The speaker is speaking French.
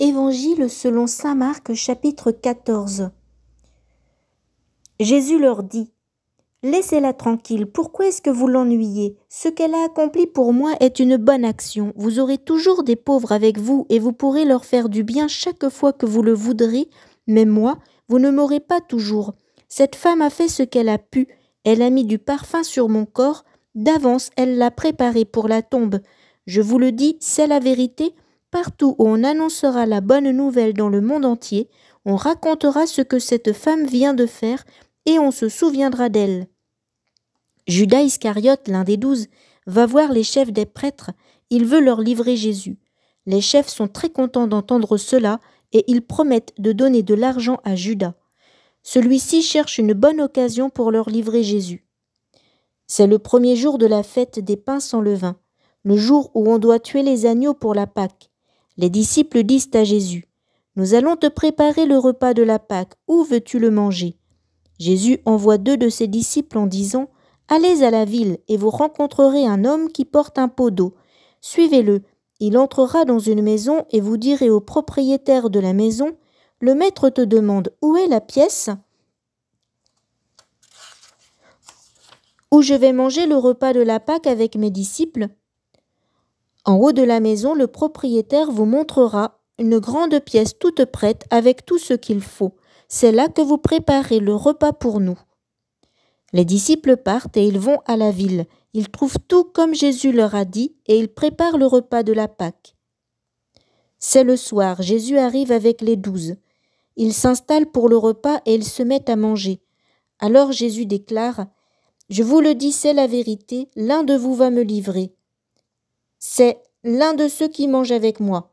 Évangile selon Saint Marc chapitre 14. Jésus leur dit, Laissez-la tranquille, pourquoi est-ce que vous l'ennuyez Ce qu'elle a accompli pour moi est une bonne action. Vous aurez toujours des pauvres avec vous et vous pourrez leur faire du bien chaque fois que vous le voudrez, mais moi, vous ne m'aurez pas toujours. Cette femme a fait ce qu'elle a pu, elle a mis du parfum sur mon corps, d'avance elle l'a préparé pour la tombe. Je vous le dis, c'est la vérité, Partout où on annoncera la bonne nouvelle dans le monde entier, on racontera ce que cette femme vient de faire et on se souviendra d'elle. Judas Iscariote, l'un des douze, va voir les chefs des prêtres, il veut leur livrer Jésus. Les chefs sont très contents d'entendre cela et ils promettent de donner de l'argent à Judas. Celui-ci cherche une bonne occasion pour leur livrer Jésus. C'est le premier jour de la fête des pains sans levain, le jour où on doit tuer les agneaux pour la Pâque. Les disciples disent à Jésus, Nous allons te préparer le repas de la Pâque, où veux-tu le manger Jésus envoie deux de ses disciples en disant, Allez à la ville, et vous rencontrerez un homme qui porte un pot d'eau. Suivez-le, il entrera dans une maison, et vous direz au propriétaire de la maison, Le maître te demande, Où est la pièce où je vais manger le repas de la Pâque avec mes disciples en haut de la maison, le propriétaire vous montrera une grande pièce toute prête avec tout ce qu'il faut. C'est là que vous préparez le repas pour nous. Les disciples partent et ils vont à la ville. Ils trouvent tout comme Jésus leur a dit et ils préparent le repas de la Pâque. C'est le soir, Jésus arrive avec les douze. Ils s'installent pour le repas et ils se mettent à manger. Alors Jésus déclare Je vous le dis, c'est la vérité, l'un de vous va me livrer c'est l'un de ceux qui mangent avec moi.